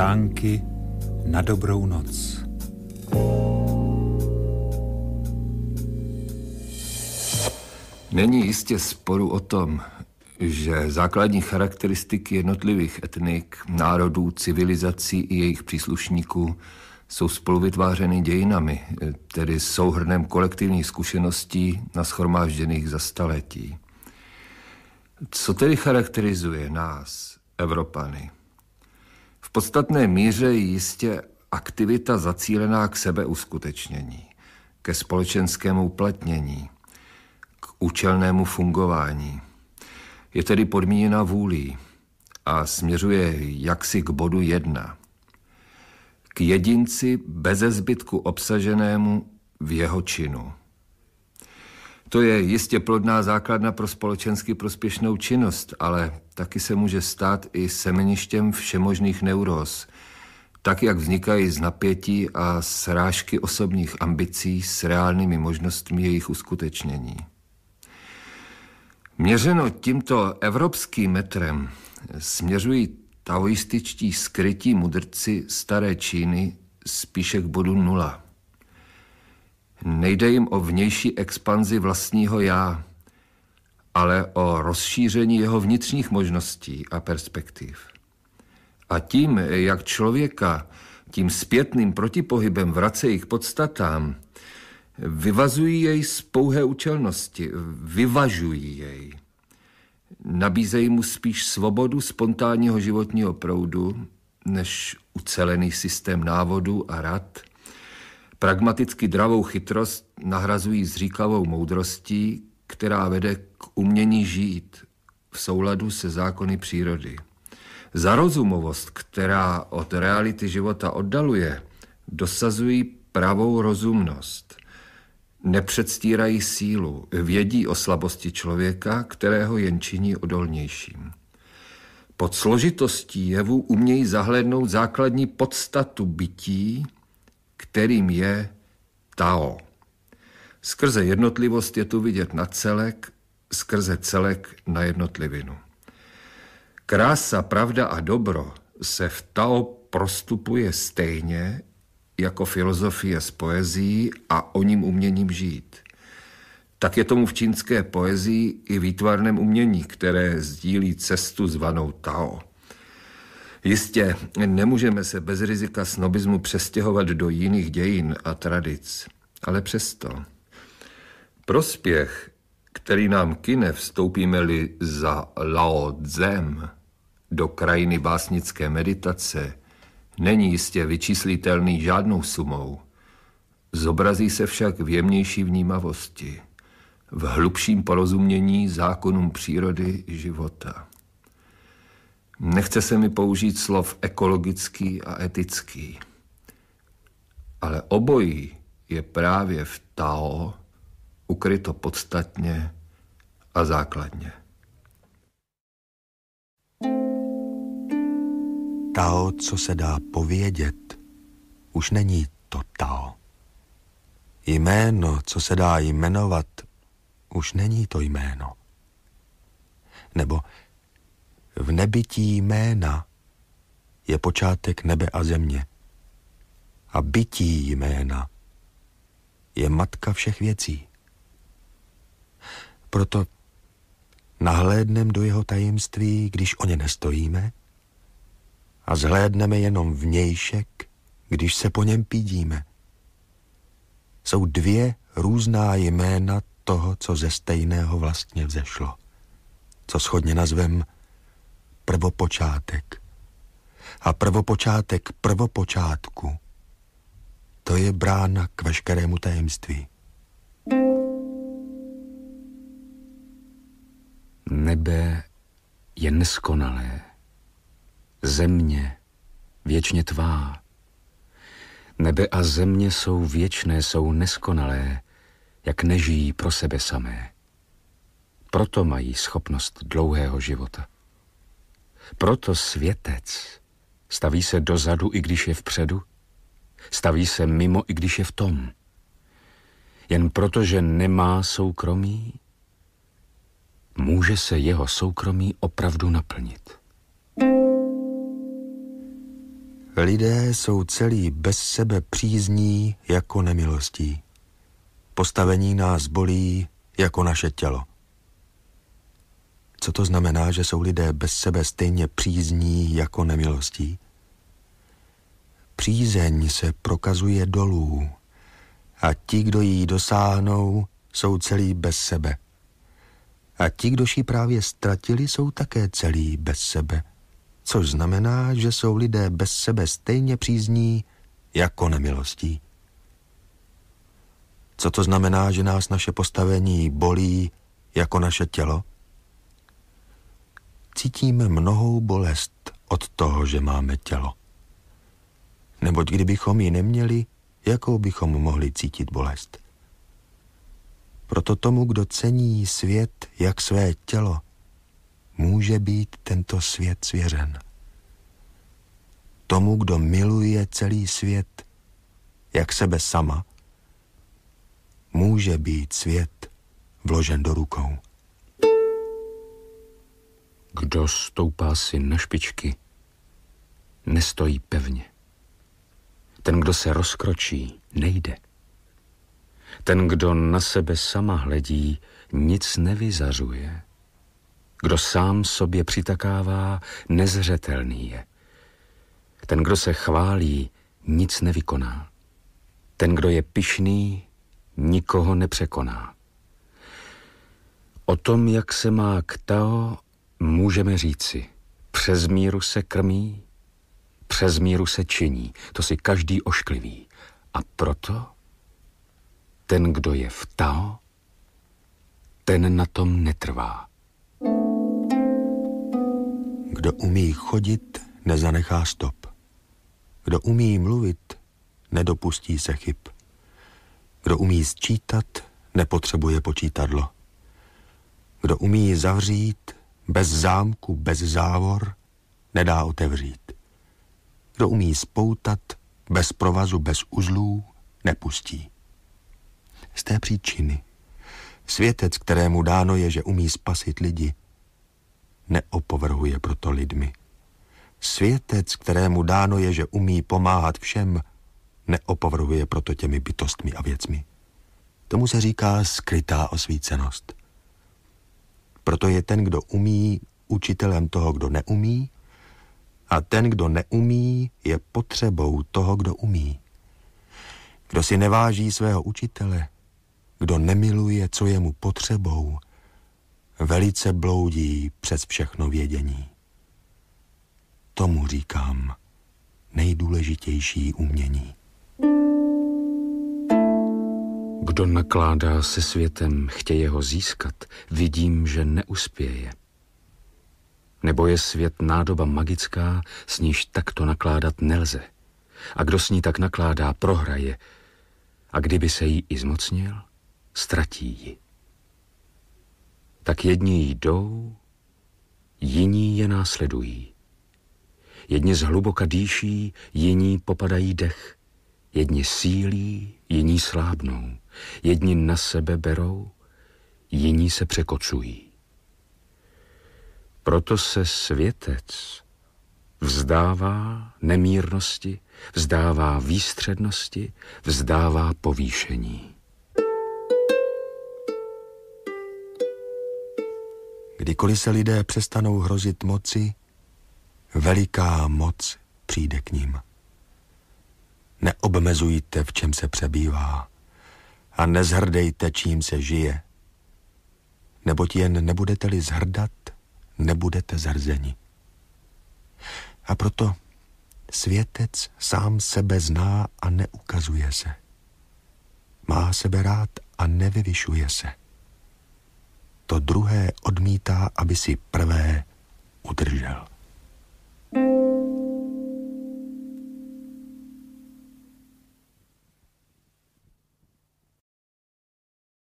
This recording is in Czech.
stránky na dobrou noc. Není jistě sporu o tom, že základní charakteristiky jednotlivých etnik, národů, civilizací i jejich příslušníků jsou spoluvytvářeny dějinami, tedy souhrnem kolektivních zkušeností naschromážděných za staletí. Co tedy charakterizuje nás, Evropany? podstatné míře je jistě aktivita zacílená k sebeuskutečnění, ke společenskému uplatnění, k účelnému fungování. Je tedy podmíněna vůlí a směřuje jaksi k bodu jedna, k jedinci beze zbytku obsaženému v jeho činu. To je jistě plodná základna pro společensky prospěšnou činnost, ale taky se může stát i semeništěm všemožných neuroz, tak jak vznikají z napětí a srážky osobních ambicí s reálnými možnostmi jejich uskutečnění. Měřeno tímto evropským metrem směřují taoističtí skrytí mudrci staré Číny spíše k bodu nula – Nejde jim o vnější expanzi vlastního já, ale o rozšíření jeho vnitřních možností a perspektiv. A tím, jak člověka tím zpětným protipohybem vracejí k podstatám, vyvazují jej z pouhé účelnosti, vyvažují jej. Nabízejí mu spíš svobodu spontánního životního proudu, než ucelený systém návodu a rad – Pragmaticky dravou chytrost nahrazují zříkavou moudrostí, která vede k umění žít v souladu se zákony přírody. Za rozumovost, která od reality života oddaluje, dosazují pravou rozumnost. Nepředstírají sílu, vědí o slabosti člověka, kterého jen činí odolnějším. Pod složitostí jevu umějí zahlednout základní podstatu bytí, kterým je Tao. Skrze jednotlivost je tu vidět na celek, skrze celek na jednotlivinu. Krása, pravda a dobro se v Tao prostupuje stejně jako filozofie s poezí a o ním uměním žít. Tak je tomu v čínské poezii i výtvarném umění, které sdílí cestu zvanou Tao. Jistě, nemůžeme se bez rizika snobismu přestěhovat do jiných dějin a tradic, ale přesto. Prospěch, který nám kine vstoupíme-li za Lao Zem do krajiny básnické meditace, není jistě vyčíslitelný žádnou sumou. Zobrazí se však v jemnější vnímavosti, v hlubším porozumění zákonům přírody života. Nechce se mi použít slov ekologický a etický. Ale obojí je právě v Tao ukryto podstatně a základně. Tao, co se dá povědět, už není to Tao. Jméno, co se dá jmenovat, už není to jméno. Nebo v nebytí jména je počátek nebe a země. A bytí jména je matka všech věcí. Proto nahlédnem do jeho tajemství, když o ně nestojíme, a zhlédneme jenom vnějšek, když se po něm pídíme. Jsou dvě různá jména toho, co ze stejného vlastně vzešlo, co schodně nazvem prvopočátek. A prvopočátek prvopočátku, to je brána k veškerému tajemství. Nebe je neskonalé, země věčně tvá. Nebe a země jsou věčné, jsou neskonalé, jak nežijí pro sebe samé. Proto mají schopnost dlouhého života. Proto světec staví se dozadu, i když je vpředu, staví se mimo, i když je v tom. Jen protože nemá soukromí, může se jeho soukromí opravdu naplnit. Lidé jsou celý bez sebe přízní jako nemilostí. Postavení nás bolí jako naše tělo. Co to znamená, že jsou lidé bez sebe stejně přízní jako nemilostí? Přízeň se prokazuje dolů a ti, kdo jí dosáhnou, jsou celý bez sebe. A ti, kdo ji právě ztratili, jsou také celý bez sebe. Což znamená, že jsou lidé bez sebe stejně přízní jako nemilostí. Co to znamená, že nás naše postavení bolí jako naše tělo? cítíme mnohou bolest od toho, že máme tělo. Neboť kdybychom ji neměli, jakou bychom mohli cítit bolest. Proto tomu, kdo cení svět jak své tělo, může být tento svět svěřen. Tomu, kdo miluje celý svět, jak sebe sama, může být svět vložen do rukou. Kdo stoupá si na špičky, nestojí pevně. Ten, kdo se rozkročí, nejde. Ten, kdo na sebe sama hledí, nic nevyzařuje. Kdo sám sobě přitakává, nezřetelný je. Ten, kdo se chválí, nic nevykoná. Ten, kdo je pišný, nikoho nepřekoná. O tom, jak se má k Tao Můžeme říci, přes míru se krmí, přes míru se činí, to si každý ošklivý. A proto ten, kdo je v Tao, ten na tom netrvá. Kdo umí chodit, nezanechá stop. Kdo umí mluvit, nedopustí se chyb. Kdo umí sčítat, nepotřebuje počítadlo. Kdo umí zavřít, bez zámku, bez závor, nedá otevřít. Kdo umí spoutat, bez provazu, bez uzlů, nepustí. Z té příčiny světec, kterému dáno je, že umí spasit lidi, neopovrhuje proto lidmi. Světec, kterému dáno je, že umí pomáhat všem, neopovrhuje proto těmi bytostmi a věcmi. Tomu se říká skrytá osvícenost. Proto je ten, kdo umí, učitelem toho, kdo neumí, a ten, kdo neumí, je potřebou toho, kdo umí. Kdo si neváží svého učitele, kdo nemiluje, co je mu potřebou, velice bloudí přes všechno vědění. Tomu říkám nejdůležitější umění. Kdo nakládá se světem, chtěje ho získat, vidím, že neuspěje. Nebo je svět nádoba magická, s níž takto nakládat nelze. A kdo s ní tak nakládá, prohraje. A kdyby se jí i zmocnil, ztratí ji. Tak jedni jdou, jiní je následují. Jedni zhluboka dýší, jiní popadají dech. Jedni sílí, jiní slábnou. Jedni na sebe berou, jiní se překocují. Proto se světec vzdává nemírnosti, vzdává výstřednosti, vzdává povýšení. Kdykoliv se lidé přestanou hrozit moci, veliká moc přijde k ním. Neobmezujte, v čem se přebývá a nezhrdejte, čím se žije. Neboť jen nebudete-li zhrdat, nebudete zhrzeni. A proto světec sám sebe zná a neukazuje se. Má sebe rád a nevyvyšuje se. To druhé odmítá, aby si prvé udržel.